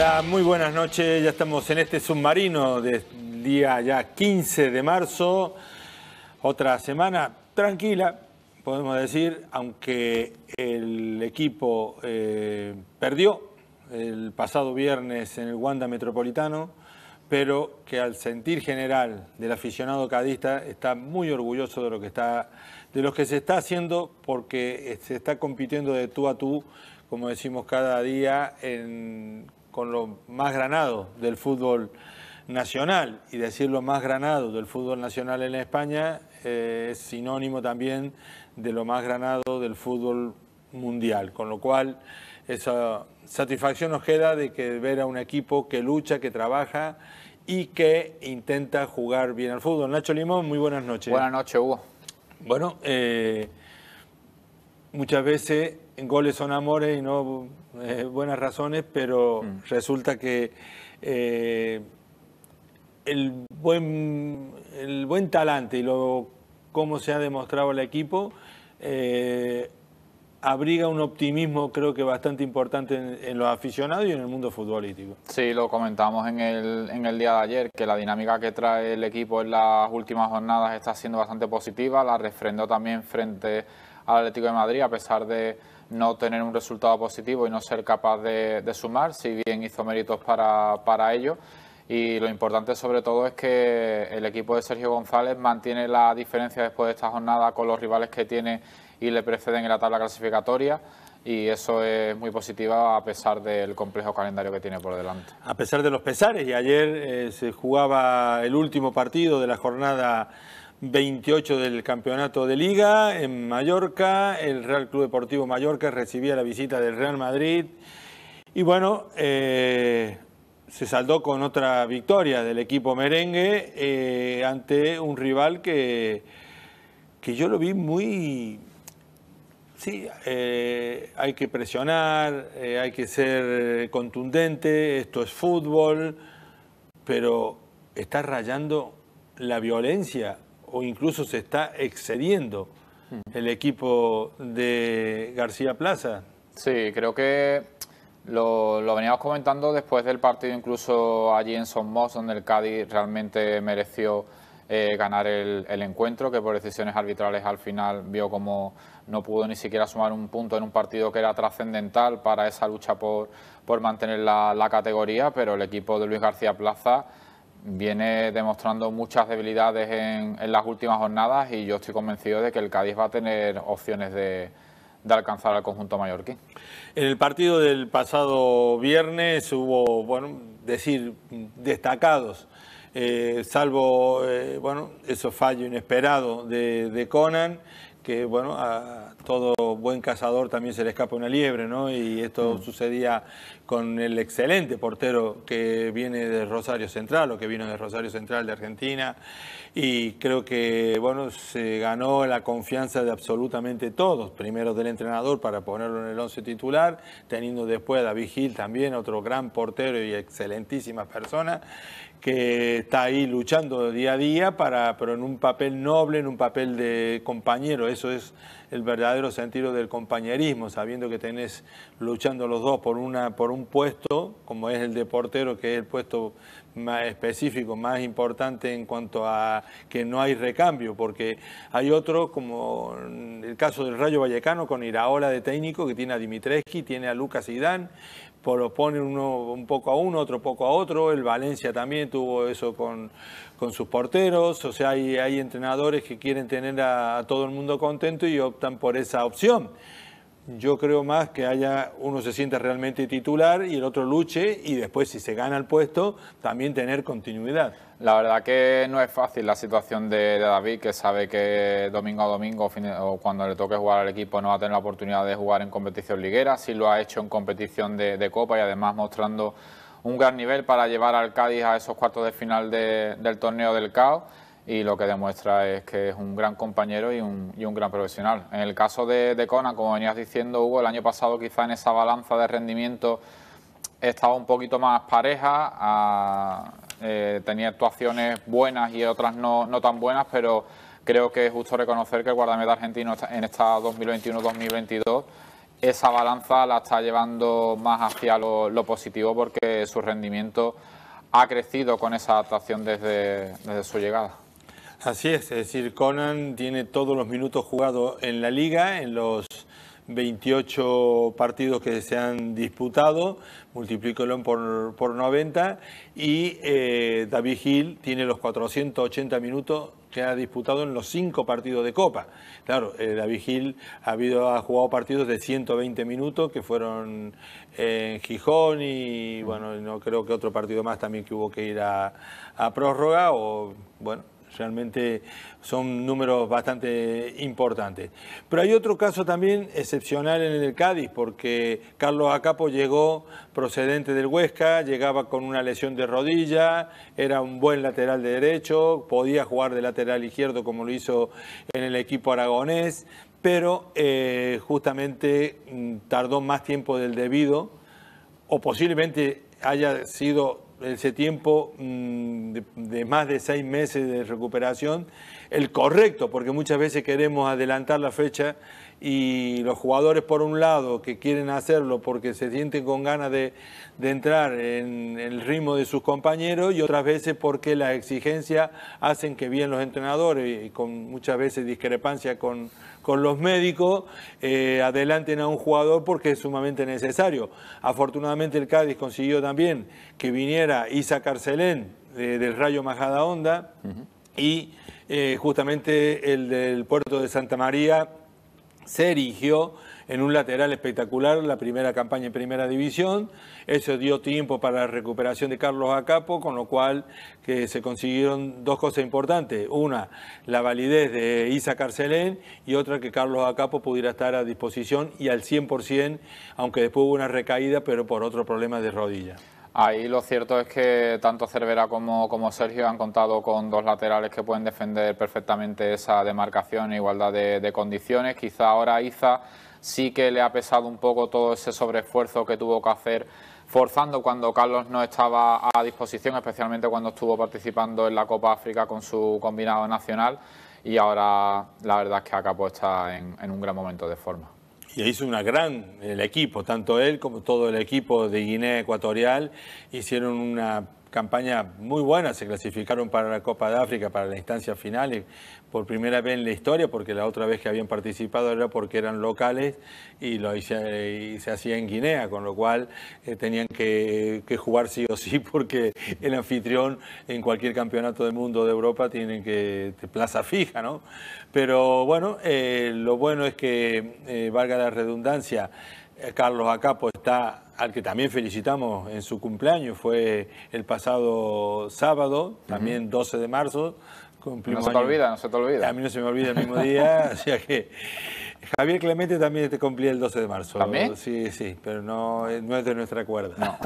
Hola, muy buenas noches. Ya estamos en este submarino del día ya 15 de marzo. Otra semana tranquila, podemos decir, aunque el equipo eh, perdió el pasado viernes en el Wanda Metropolitano, pero que al sentir general del aficionado cadista está muy orgulloso de lo que está, de lo que se está haciendo, porque se está compitiendo de tú a tú, como decimos cada día, en, con lo más granado del fútbol nacional y decir lo más granado del fútbol nacional en España eh, es sinónimo también de lo más granado del fútbol mundial, con lo cual esa satisfacción nos queda de que ver a un equipo que lucha, que trabaja y que intenta jugar bien al fútbol. Nacho Limón, muy buenas noches. Buenas noches, Hugo. Bueno, eh, muchas veces en goles son amores y no eh, buenas razones, pero mm. resulta que eh, el, buen, el buen talante y lo, cómo se ha demostrado el equipo eh, abriga un optimismo creo que bastante importante en, en, los aficionados y en el mundo futbolístico. Sí, lo comentamos en el, en el día de ayer, que la dinámica que trae el equipo en las últimas jornadas está siendo bastante positiva, la refrendó también frente al Atlético de Madrid, a pesar de no tener un resultado positivo y no ser capaz de, sumar, si bien hizo méritos para, para ello. Y lo importante sobre todo es que el equipo de Sergio González mantiene la diferencia después de esta jornada con los rivales que tiene y le preceden en la tabla clasificatoria y eso es muy positivo a pesar del complejo calendario que tiene por delante. A pesar de los pesares, y ayer eh, se jugaba el último partido de la jornada 28 del campeonato de liga en Mallorca. El Real Club Deportivo Mallorca recibía la visita del Real Madrid. Y bueno, eh, se saldó con otra victoria del equipo merengue eh, ante un rival que, que yo lo vi muy... Sí, eh, hay que presionar, hay que ser contundente, esto es fútbol, pero está rayando la violencia o incluso se está excediendo el equipo de García Plaza. Sí, creo que lo, veníamos comentando después del partido, incluso allí en Somos, donde el Cádiz realmente mereció eh, ganar el, encuentro, que por decisiones arbitrales al final vio como no pudo ni siquiera sumar un punto en un partido que era trascendental para esa lucha por, por mantener la categoría, pero el equipo de Luis García Plaza viene demostrando muchas debilidades en, las últimas jornadas y yo estoy convencido de que el Cádiz va a tener opciones de, alcanzar al conjunto mallorquín. En el partido del pasado viernes hubo, bueno, decir, destacados, eh, salvo, eh, bueno, ese fallo inesperado de, Conan, que, bueno, a, todo buen cazador también se le escapa una liebre, ¿no? Y esto mm. sucedía con el excelente portero que viene de Rosario Central o que vino de Rosario Central de Argentina. Y creo que, bueno, se ganó la confianza de absolutamente todos. Primero del entrenador para ponerlo en el once titular, teniendo después a David Gil también, otro gran portero y excelentísima persona que está ahí luchando día a día para, pero en un papel noble, en un papel de compañero. Eso es el verdadero sentido del compañerismo, sabiendo que tenés luchando los dos por, una, por un puesto, como es el de portero, que es el puesto más específico, más importante en cuanto a que no hay recambio, porque hay otro como el caso del Rayo Vallecano, con Iraola de técnico, que tiene a Dimitrescu, tiene a Lucas Idán, propone uno un poco a uno, otro poco a otro. El Valencia también tuvo eso con, con sus porteros. O sea, hay, hay entrenadores que quieren tener a todo el mundo contento y optan por esa opción. Yo creo más que haya uno se sienta realmente titular y el otro luche y después si se gana el puesto también tener continuidad. La verdad que no es fácil la situación de, David, que sabe que domingo a domingo o cuando le toque jugar al equipo no va a tener la oportunidad de jugar en competición liguera, si lo ha hecho en competición de, Copa y además mostrando un gran nivel para llevar al Cádiz a esos cuartos de final del torneo del CAO y lo que demuestra es que es un gran compañero y un, gran profesional. En el caso de, de como venías diciendo, Hugo, el año pasado quizá en esa balanza de rendimiento estaba un poquito más pareja, eh, tenía actuaciones buenas y otras no, tan buenas, pero creo que es justo reconocer que el guardameta argentino en esta 2021-2022 esa balanza la está llevando más hacia lo, positivo porque su rendimiento ha crecido con esa adaptación desde su llegada. Así es, es decir, Conan tiene todos los minutos jugados en la liga, en los 28 partidos que se han disputado, multiplícalo por, por 90, y eh, David Gil tiene los 480 minutos que ha disputado en los cinco partidos de Copa. Claro, eh, David Gil ha, habido, ha jugado partidos de 120 minutos que fueron en Gijón y bueno, no creo que otro partido más también que hubo que ir a, a prórroga o bueno, Realmente son números bastante importantes. Pero hay otro caso también excepcional en el Cádiz, porque Carlos Acapo llegó procedente del Huesca, llegaba con una lesión de rodilla, era un buen lateral de derecho, podía jugar de lateral izquierdo como lo hizo en el equipo aragonés, pero eh, justamente mm, tardó más tiempo del debido, o posiblemente haya sido ese tiempo mm, de, más de seis meses de recuperación, el correcto, porque muchas veces queremos adelantar la fecha y los jugadores por un lado que quieren hacerlo porque se sienten con ganas de, de entrar en el ritmo de sus compañeros y otras veces porque la exigencia hacen que bien los entrenadores y con muchas veces discrepancia con, con los médicos eh, adelanten a un jugador porque es sumamente necesario. Afortunadamente el Cádiz consiguió también que viniera Isa Carcelén eh, del Rayo Majada Onda y eh, justamente el del puerto de Santa María se erigió en un lateral espectacular la primera campaña en primera división. Eso dio tiempo para la recuperación de Carlos Acapo, con lo cual que se consiguieron dos cosas importantes. Una, la validez de Isa Carcelén y otra que Carlos Acapo pudiera estar a disposición y al 100%, aunque después hubo una recaída, pero por otro problema de rodilla. Ahí lo cierto es que tanto Cervera como, Sergio han contado con dos laterales que pueden defender perfectamente esa demarcación e igualdad de, condiciones. Quizá ahora Isa sí que le ha pesado un poco todo ese sobreesfuerzo que tuvo que hacer forzando cuando Carlos no estaba a disposición, especialmente cuando estuvo participando en la Copa África con su combinado nacional y ahora la verdad es que Acapo está en, en un gran momento de forma. Y hizo una gran, el equipo, tanto él como todo el equipo de Guinea Ecuatorial, hicieron una campaña muy buena, se clasificaron para la Copa de África, para la instancia final, por primera vez en la historia, porque la otra vez que habían participado era porque eran locales y, lo, se, hacía en Guinea, con lo cual eh, tenían que, jugar sí o sí, porque el anfitrión en cualquier campeonato del mundo de Europa tiene que plaza fija, ¿no? Pero bueno, eh, lo bueno es que, eh, valga la redundancia, Carlos Acapo está al que también felicitamos en su cumpleaños, fue el pasado sábado, también 12 de marzo. no se te olvida, no se te olvida. A mí no se me olvida el mismo día, o sea que... Javier Clemente también te cumplía el 12 de marzo. Sí, sí, pero no, es de nuestra cuerda.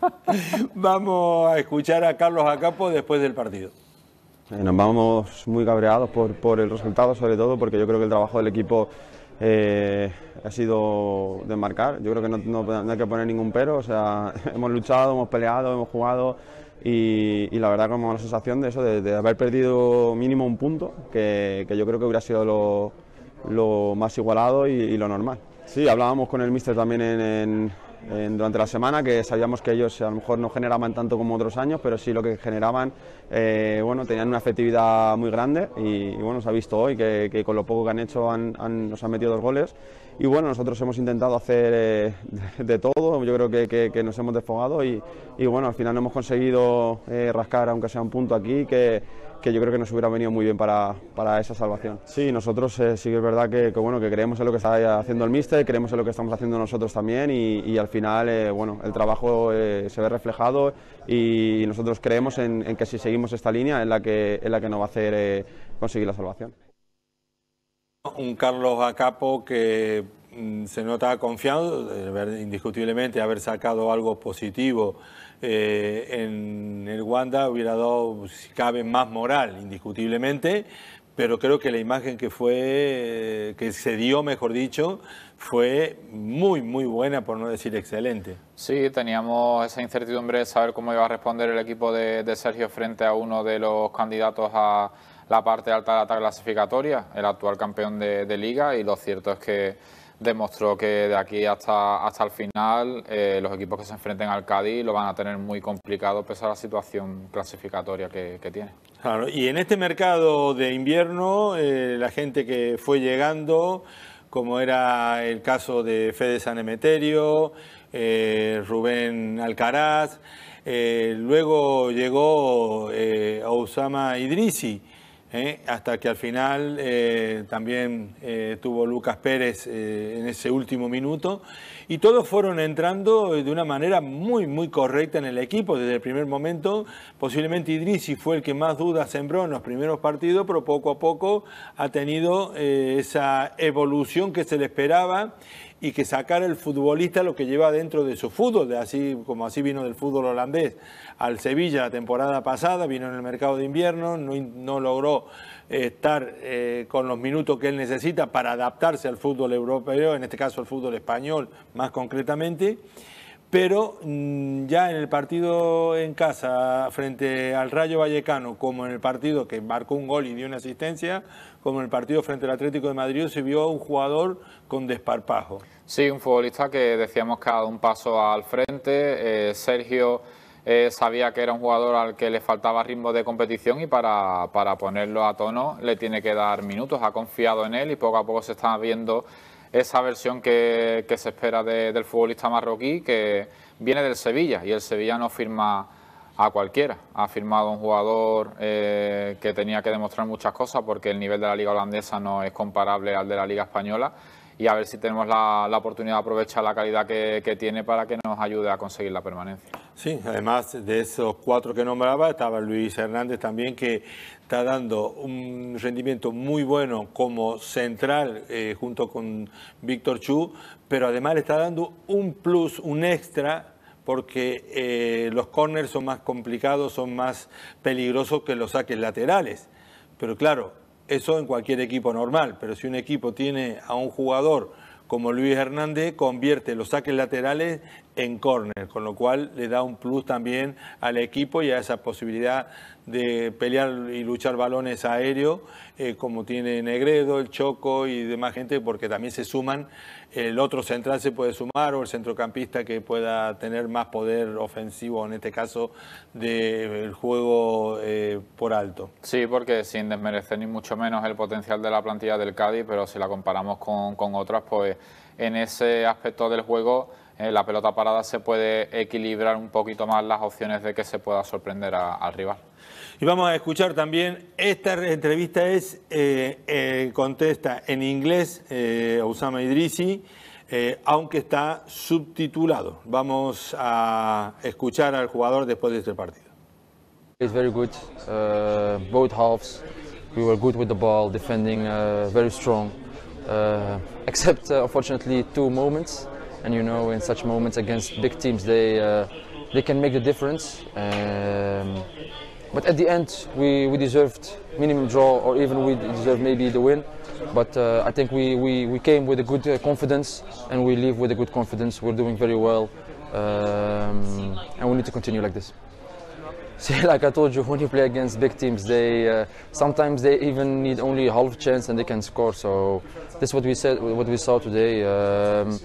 vamos a escuchar a Carlos Acapo después del partido. nos vamos muy cabreados por, por el resultado, sobre todo porque yo creo que el trabajo del equipo eh, ha sido de Yo creo que no, no, hay que poner ningún pero. O sea, hemos luchado, hemos peleado, hemos jugado y, la verdad como la sensación de eso, de, haber perdido mínimo un punto, que, yo creo que hubiera sido lo, más igualado y, lo normal. Sí, hablábamos con el mister también en, durante la semana, que sabíamos que ellos a lo mejor no generaban tanto como otros años, pero sí lo que generaban, eh, bueno, tenían una efectividad muy grande y, bueno, se ha visto hoy que, con lo poco que han hecho nos han metido dos goles y bueno, nosotros hemos intentado hacer eh, de todo, yo creo que, nos hemos desfogado y, bueno, al final no hemos conseguido eh, rascar aunque sea un punto aquí que, yo creo que nos hubiera venido muy bien para, esa salvación. Sí, nosotros eh, sí que es verdad que, bueno, que creemos en lo que está haciendo el míster, creemos en lo que estamos haciendo nosotros también y, al final bueno, el trabajo se ve reflejado y nosotros creemos en, que si seguimos esta línea es la que, es la que nos va a hacer conseguir la salvación. Un Carlos Acapo que mm, se nota confiado, indiscutiblemente haber sacado algo positivo eh, en el Wanda hubiera dado, si cabe, más moral, indiscutiblemente, pero creo que la imagen que fue, eh, que se dio, mejor dicho, fue muy, muy buena, por no decir excelente. Sí, teníamos esa incertidumbre de saber cómo iba a responder el equipo de Sergio frente a uno de los candidatos a la parte alta de la clasificatoria, el actual campeón de, liga y lo cierto es que demostró que de aquí hasta, hasta el final eh, los equipos que se enfrenten al Cádiz lo van a tener muy complicado pese a la situación clasificatoria que, tiene. Claro, y en este mercado de invierno eh, la gente que fue llegando, como era el caso de Fede Sanemeterio, eh, Rubén Alcaraz, eh, luego llegó eh, Osama Idrisi, ¿eh? hasta que al final eh, también eh, tuvo Lucas Pérez en ese último minuto. Y todos fueron entrando de una manera muy, muy correcta en el equipo desde el primer momento. Posiblemente Idrisi fue el que más dudas sembró en los primeros partidos, pero poco a poco ha tenido esa evolución que se le esperaba y que sacar el futbolista lo que lleva dentro de su fútbol, de así como así vino del fútbol holandés al Sevilla la temporada pasada, vino en el mercado de invierno, no, logró eh, estar eh, con los minutos que él necesita para adaptarse al fútbol europeo, en este caso al fútbol español más concretamente. Pero mm, ya en el partido en casa frente al Rayo Vallecano, como en el partido que marcó un gol y dio una asistencia, como el partido frente al Atlético de Madrid, se vio a un jugador con desparpajo. Sí, un futbolista que decíamos que ha dado un paso al frente. Eh, Sergio eh, sabía que era un jugador al que le faltaba ritmo de competición y para, ponerlo a tono le tiene que dar minutos. Ha confiado en él y poco a poco se está viendo esa versión que, se espera del futbolista marroquí que viene del Sevilla y el sevillano no firma a cualquiera. Ha firmado un jugador eh, que tenía que demostrar muchas cosas porque el nivel de la liga holandesa no es comparable al de la liga española y a ver si tenemos la, oportunidad de aprovechar la calidad que, tiene para que nos ayude a conseguir la permanencia. Sí, además de esos cuatro que nombraba, estaba Luis Hernández también que está dando un rendimiento muy bueno como central eh, junto con Víctor Chu, pero además le está dando un plus, un extra porque eh, los corners son más complicados, son más peligrosos que los saques laterales. Pero claro, eso en cualquier equipo normal, pero si un equipo tiene a un jugador como Luis Hernández, convierte los saques laterales en córner, con lo cual le da un plus también al equipo y a esa posibilidad de pelear y luchar balones aéreos, eh, como tiene Negredo, el Choco y demás gente, porque también se suman, el otro central se puede sumar o el centrocampista que pueda tener más poder ofensivo, en este caso, del juego eh, por alto. Sí, porque sin desmerecer ni mucho menos el potencial de la plantilla del Cádiz, pero si la comparamos con, con otras, pues en ese aspecto del juego eh, la pelota parada se puede equilibrar un poquito más las opciones de que se pueda sorprender al rival. Y vamos a escuchar también, esta entrevista es, eh, eh, contesta en inglés eh, Osama Idrisi, aunque está subtitulado. Vamos a escuchar al jugador después de este partido. It's very good, uh, both halves. We were good with the ball, defending uh, very strong, uh, except unfortunately two moments. and you know in such moments against big teams they uh, they can make the difference um, but at the end we, we deserved minimum draw or even we deserved maybe the win but uh, I think we, we, we came with a good uh, confidence and we leave with a good confidence we're doing very well um, and we need to continue like this See, like I told you, when you play against big teams, they uh, sometimes they even need only half chance and they can score. So that's what we said, what we saw today. Um,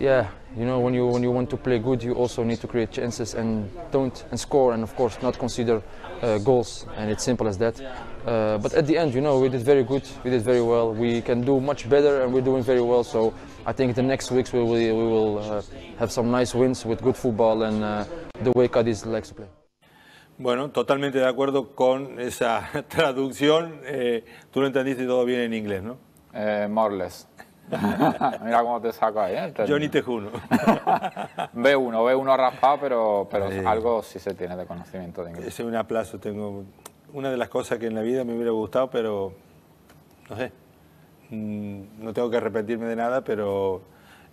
yeah, you know, when you when you want to play good, you also need to create chances and don't and score and of course not consider uh, goals. And it's simple as that. Uh, but at the end, you know, we did very good. We did very well. We can do much better, and we're doing very well. So I think the next weeks we will we will uh, have some nice wins with good football and uh, the way Cadiz likes to play. Bueno, totalmente de acuerdo con esa traducción. Eh, tú lo entendiste todo bien en inglés, ¿no? Eh, more or less. Mira cómo te saco ahí. ¿eh? Este Yo ni te juro. b uno, b uno raspado, pero, pero algo sí se tiene de conocimiento de inglés. Ese es un aplazo. Tengo una de las cosas que en la vida me hubiera gustado, pero no sé. Mm, no tengo que arrepentirme de nada, pero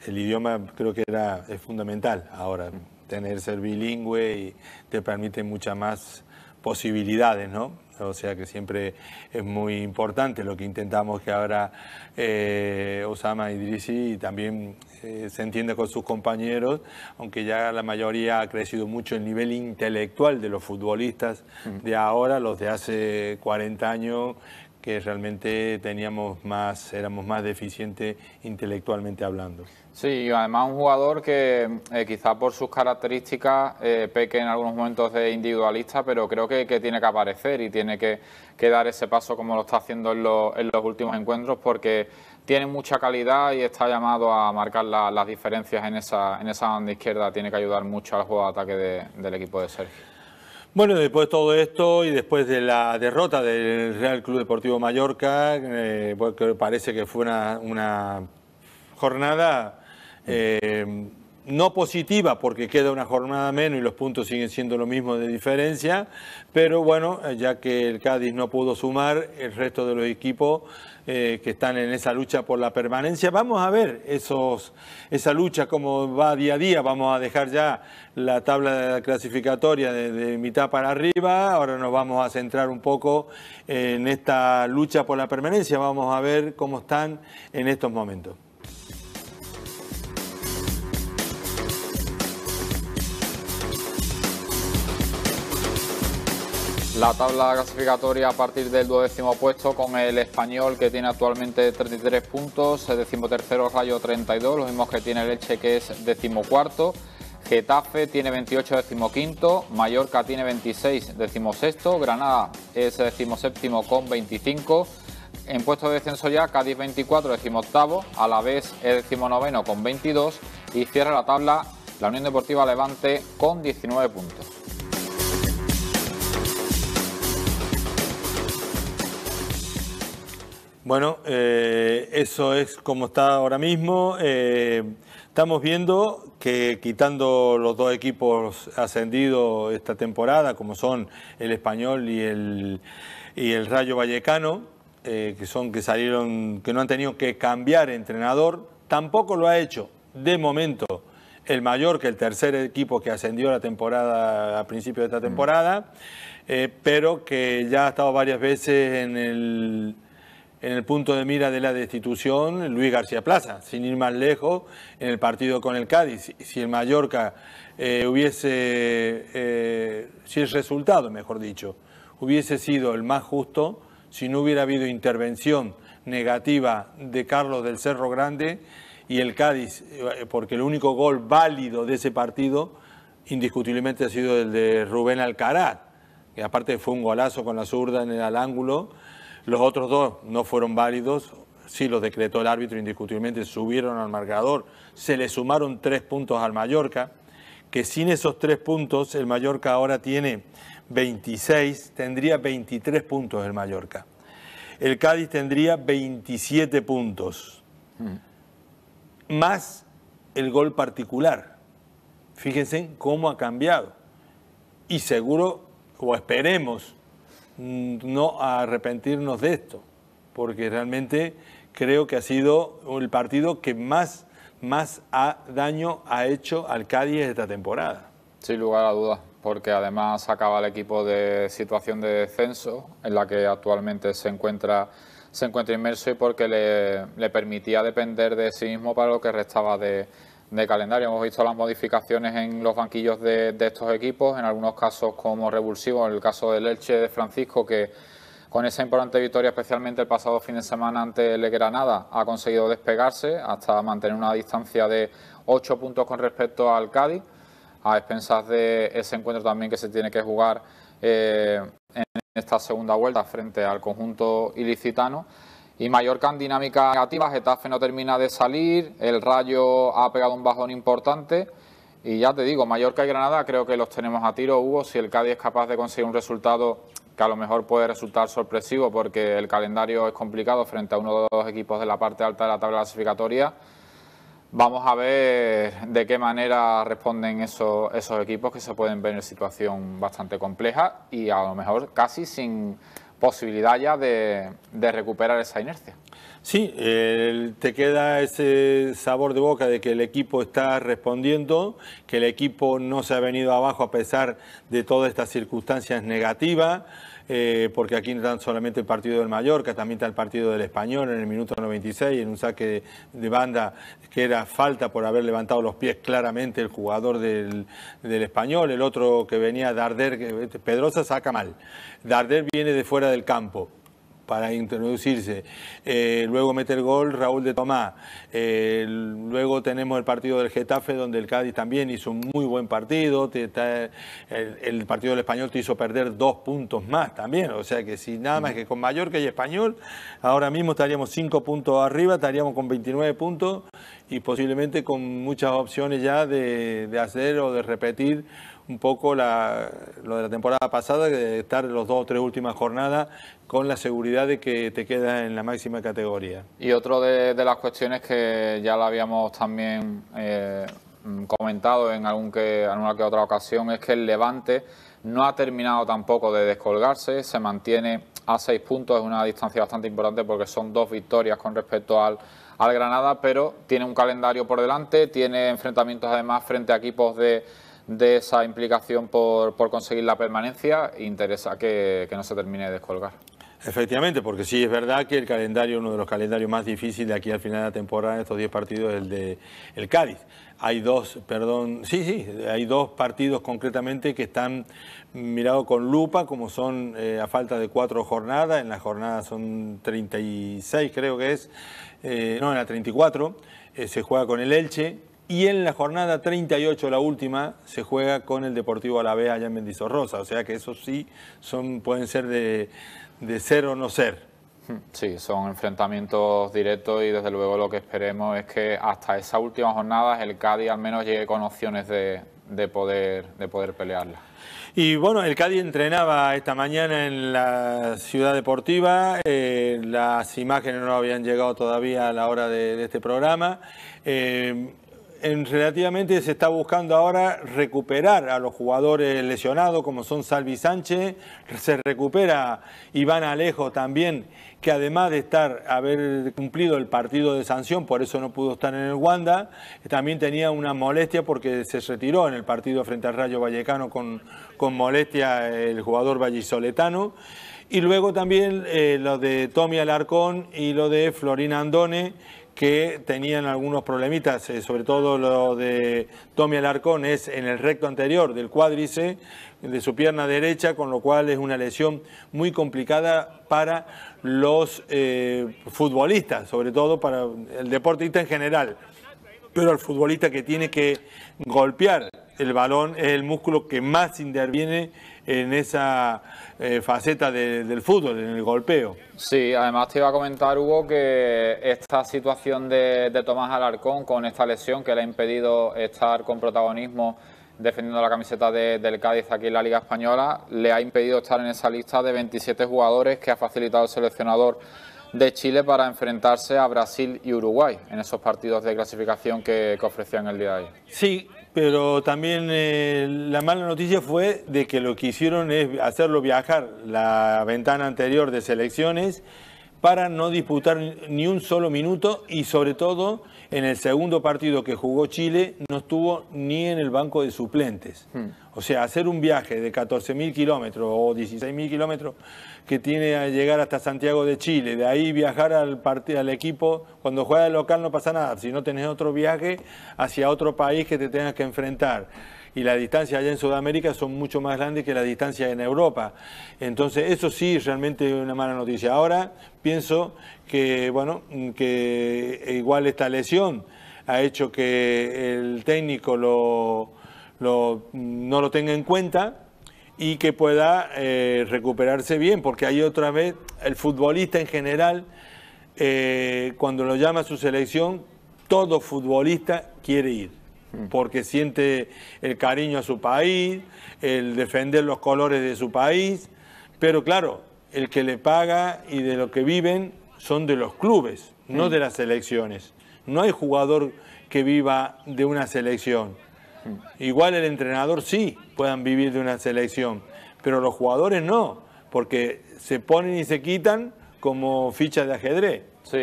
el idioma creo que era, es fundamental ahora. Mm. Tener ser bilingüe y te permite muchas más posibilidades, ¿no? O sea que siempre es muy importante lo que intentamos que ahora eh, Osama Idrisi y también eh, se entiende con sus compañeros, aunque ya la mayoría ha crecido mucho el nivel intelectual de los futbolistas de ahora, los de hace 40 años que realmente teníamos más, éramos más deficientes intelectualmente hablando. Sí, y además un jugador que eh, quizá por sus características eh, peque en algunos momentos de individualista, pero creo que, tiene que aparecer y tiene que, dar ese paso como lo está haciendo en, los últimos encuentros, porque tiene mucha calidad y está llamado a marcar las diferencias en esa, en esa banda izquierda. Tiene que ayudar mucho al juego de ataque del equipo de Sergio. Bueno, después de todo esto y después de la derrota del Real Club Deportivo Mallorca, eh, pues parece que fue una, jornada eh, no positiva porque queda una jornada menos y los puntos siguen siendo lo mismo de diferencia, pero bueno, ya que el Cádiz no pudo sumar, el resto de los equipos eh, que están en esa lucha por la permanencia. Vamos a ver esos, esa lucha, cómo va día a día. Vamos a dejar ya la tabla clasificatoria de mitad para arriba. Ahora nos vamos a centrar un poco en esta lucha por la permanencia. Vamos a ver cómo están en estos momentos. la tabla clasificatoria a partir del duodécimo puesto con el español que tiene actualmente 33 puntos, el decimotercero Rayo 32, los mismos que tiene el Elche que es decimocuarto, Getafe tiene 28 decimoquinto, Mallorca tiene 26 decimosexto, Granada es decimoséptimo con 25, en puesto de descenso ya Cádiz 24 decimoctavo, vez es decimonoveno con 22 y cierra la tabla la Unión Deportiva Levante con 19 puntos. Bueno, eh, eso es como está ahora mismo. Eh, estamos viendo que quitando los dos equipos ascendidos esta temporada, como son el Español y el, y el Rayo Vallecano, eh, que son que salieron, que no han tenido que cambiar entrenador, tampoco lo ha hecho de momento el mayor que el tercer equipo que ascendió la temporada a principios de esta mm. temporada, pero que ya ha estado varias veces en el en el punto de mira de la destitución Luis García Plaza, sin ir más lejos en el partido con el Cádiz. Si el Mallorca eh, hubiese, eh, si el resultado, mejor dicho, hubiese sido el más justo, si no hubiera habido intervención negativa de Carlos del Cerro Grande y el Cádiz, eh, porque el único gol válido de ese partido indiscutiblemente ha sido el de Rubén Alcaraz, que aparte fue un golazo con la zurda en el ángulo los otros dos no fueron válidos, sí los decretó el árbitro indiscutiblemente, subieron al marcador, se le sumaron tres puntos al Mallorca, que sin esos tres puntos el Mallorca ahora tiene 26, tendría 23 puntos el Mallorca. El Cádiz tendría 27 puntos, más el gol particular. Fíjense cómo ha cambiado. Y seguro, o esperemos, Mm, no arrepentirnos de esto, porque realmente creo que ha sido el partido que más, más ha, daño ha hecho al Cádiz esta temporada. Sin lugar a dudas, porque además acaba el equipo de situación de descenso en la que actualmente se encuentra se encuentra inmerso y porque le permitía depender de sí mismo para lo que restaba de, de calendario. Hemos visto las modificaciones en los banquillos de, estos equipos, en algunos casos como revulsivo, en el caso del Elche de Francisco, que con esa importante victoria, especialmente el pasado fin de semana ante el Granada, ha conseguido despegarse hasta mantener una distancia de 8 puntos con respecto al Cádiz, a expensas de ese encuentro también que se tiene que jugar eh, en esta segunda vuelta frente al conjunto ilicitano y Mallorca en dinámica negativa, Getafe no termina de salir, el Rayo ha pegado un bajón importante y ya te digo, Mallorca y Granada creo que los tenemos a tiro, Hugo, si el Cádiz es capaz de conseguir un resultado que a lo mejor puede resultar sorpresivo porque el calendario es complicado frente a uno o dos equipos de la parte alta de la tabla clasificatoria. Vamos a ver de qué manera responden esos, esos equipos que se pueden ver en situación bastante compleja y a lo mejor casi sin, posibilidad ya de, recuperar esa inercia. Sí, te queda ese sabor de boca de que el equipo está respondiendo, que el equipo no se ha venido abajo a pesar de todas estas circunstancias negativas. Eh, porque aquí no tan solamente el partido del Mallorca, también está el partido del Español en el minuto 96, en un saque de banda que era falta por haber levantado los pies claramente el jugador del, del Español, el otro que venía Darder, este, Pedrosa saca mal, Darder viene de fuera del campo, para introducirse. Eh, luego mete el gol Raúl de Tomás. Eh, luego tenemos el partido del Getafe, donde el Cádiz también hizo un muy buen partido. el, partido del Español te hizo perder dos puntos más también. O sea que si nada más que con Mallorca y Español, ahora mismo estaríamos cinco puntos arriba, estaríamos con 29 puntos y posiblemente con muchas opciones ya de hacer o de repetir un poco lo de la temporada pasada, de estar los dos o tres últimas jornadas con la seguridad de que te quedas en la máxima categoría. Y otro de, las cuestiones que ya la habíamos también eh, mm, comentado en, algún que, alguna que otra ocasión es que el Levante no ha terminado tampoco de descolgarse, se mantiene a seis puntos, es una distancia bastante importante porque son dos victorias con respecto al, al Granada, pero tiene un calendario por delante, tiene enfrentamientos además frente a equipos de de esa implicación por, por conseguir la permanencia, interesa que, no se termine de descolgar. Efectivamente, porque sí es verdad que el calendario, uno de los calendarios más difíciles de aquí al final de la temporada, estos 10 partidos, es el de el Cádiz. Hay dos, perdón, sí, sí, hay dos partidos concretamente que están mirados con lupa, como son eh, a falta de cuatro jornadas, en la jornada son 36 creo que es, eh, no, en la 34, eh, se juega con el Elche, y en la jornada 38, la última, se juega con el Deportivo Alavés allá en Mendizorrosa O sea que eso sí son, pueden ser de, ser o no ser. Sí, son enfrentamientos directos y desde luego lo que esperemos es que hasta esa última jornada el Cádiz al menos llegue con opciones de, poder, de poder pelearla. Y bueno, el Cádiz entrenaba esta mañana en la ciudad deportiva, eh, las imágenes no habían llegado todavía a la hora de, este programa. Eh, relativamente se está buscando ahora recuperar a los jugadores lesionados, como son Salvi Sánchez, se recupera Iván Alejo también, que además de estar haber cumplido el partido de sanción, por eso no pudo estar en el Wanda, también tenía una molestia porque se retiró en el partido frente al Rayo Vallecano con, con molestia el jugador vallisoletano. Y luego también eh, lo de Tommy Alarcón y lo de Florina Andone, que tenían algunos problemitas, eh, sobre todo lo de Tommy Alarcón, es en el recto anterior del cuádrice de su pierna derecha, con lo cual es una lesión muy complicada para los eh, futbolistas, sobre todo para el deportista en general, pero el futbolista que tiene que golpear el balón es el músculo que más interviene en esa eh, faceta del fútbol, en el golpeo. Sí, además te iba a comentar, Hugo, que esta situación de, Tomás Alarcón con esta lesión que le ha impedido estar con protagonismo defendiendo la camiseta del Cádiz aquí en la Liga Española, le ha impedido estar en esa lista de 27 jugadores que ha facilitado el seleccionador de Chile para enfrentarse a Brasil y Uruguay en esos partidos de clasificación que, que ofrecían el día de hoy. Sí, pero también eh, la mala noticia fue de que lo que hicieron es hacerlo viajar la ventana anterior de selecciones para no disputar ni un solo minuto y sobre todo en el segundo partido que jugó Chile no estuvo ni en el banco de suplentes. Hmm. O sea, hacer un viaje de 14.000 kilómetros o 16.000 kilómetros que tiene a llegar hasta Santiago de Chile, de ahí viajar al, al equipo, cuando juega de local no pasa nada, si no tenés otro viaje hacia otro país que te tengas que enfrentar y las distancias allá en Sudamérica son mucho más grandes que las distancias en Europa. Entonces, eso sí realmente es una mala noticia. Ahora pienso que, bueno, que igual esta lesión ha hecho que el técnico no lo tenga en cuenta y que pueda eh, recuperarse bien, porque hay otra vez el futbolista en general, eh, cuando lo llama a su selección, todo futbolista quiere ir Mm. porque siente el cariño a su país, el defender los colores de su país, pero claro, el que le paga y de lo que viven son de los clubes, no mm. de las selecciones. No hay jugador que viva de una selección. Mm. Igual el entrenador sí puedan vivir de una selección, pero los jugadores no, porque se ponen y se quitan como fichas de ajedrez. Sí,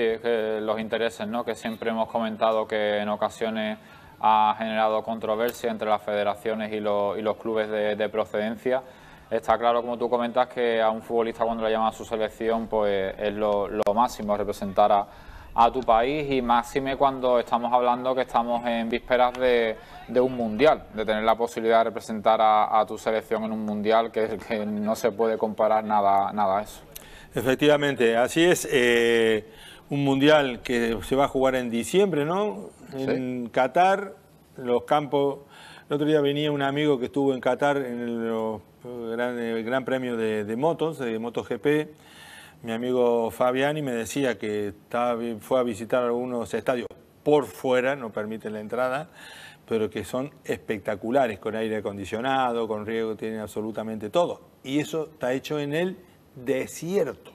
los intereses, ¿no? Que siempre hemos comentado que en ocasiones ha generado controversia entre las federaciones y, los, clubes de, procedencia. Está claro, como tú comentas, que a un futbolista cuando le llama a su selección pues es lo, máximo representar a, tu país y máxime cuando estamos hablando que estamos en vísperas de, un mundial, de tener la posibilidad de representar a, tu selección en un mundial que, que, no se puede comparar nada, nada a eso. Efectivamente, así es. Eh, un mundial que se va a jugar en diciembre, ¿no? En Qatar, los campos. El otro día venía un amigo que estuvo en Qatar en el, gran, Premio de, Motos, de MotoGP. Mi amigo Fabián y me decía que fue a visitar algunos estadios por fuera, no permiten la entrada, pero que son espectaculares, con aire acondicionado, con riego, tienen absolutamente todo. Y eso está hecho en el desierto.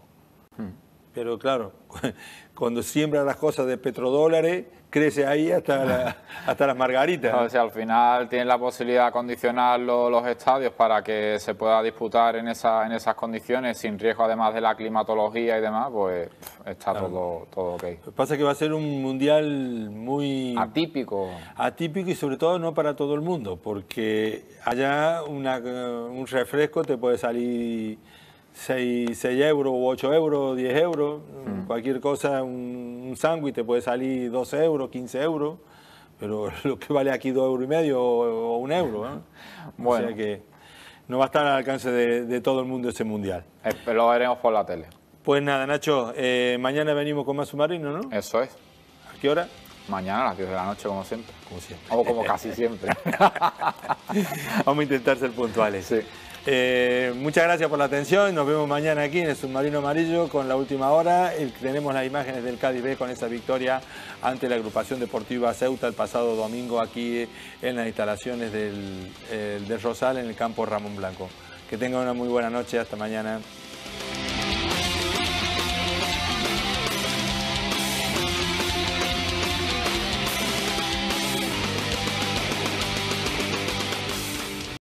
Hmm. Pero claro, cuando siembra las cosas de petrodólares, crece ahí hasta, hasta las margaritas. O sea, al final tienen la posibilidad de condicionar los estadios para que se pueda disputar en, esa, en esas condiciones, sin riesgo además de la climatología y demás, pues está todo, todo ok. pasa que va a ser un mundial muy... Atípico. Atípico y sobre todo no para todo el mundo, porque allá un refresco te puede salir 6, euros, 8 euros, 10 euros, mm. cualquier cosa, un, sándwich te puede salir 12 euros, 15 euros, pero lo que vale aquí 2 euros y medio o, 1 euro. bueno. ¿eh? O sea que no va a estar al alcance de, todo el mundo ese mundial. Eh, lo veremos por la tele. Pues nada, Nacho, eh, mañana venimos con más submarino, ¿no? Eso es. ¿A qué hora? Mañana a las 10 de la noche, como siempre. Como como casi siempre. Vamos a intentar ser puntuales. Sí. Eh, muchas gracias por la atención. Nos vemos mañana aquí en el Submarino Amarillo con la última hora. tenemos las imágenes del Cádiz B con esa victoria ante la agrupación deportiva Ceuta el pasado domingo aquí en las instalaciones eh, del, Rosal en el campo Ramón Blanco. Que tengan una muy buena noche. Hasta mañana.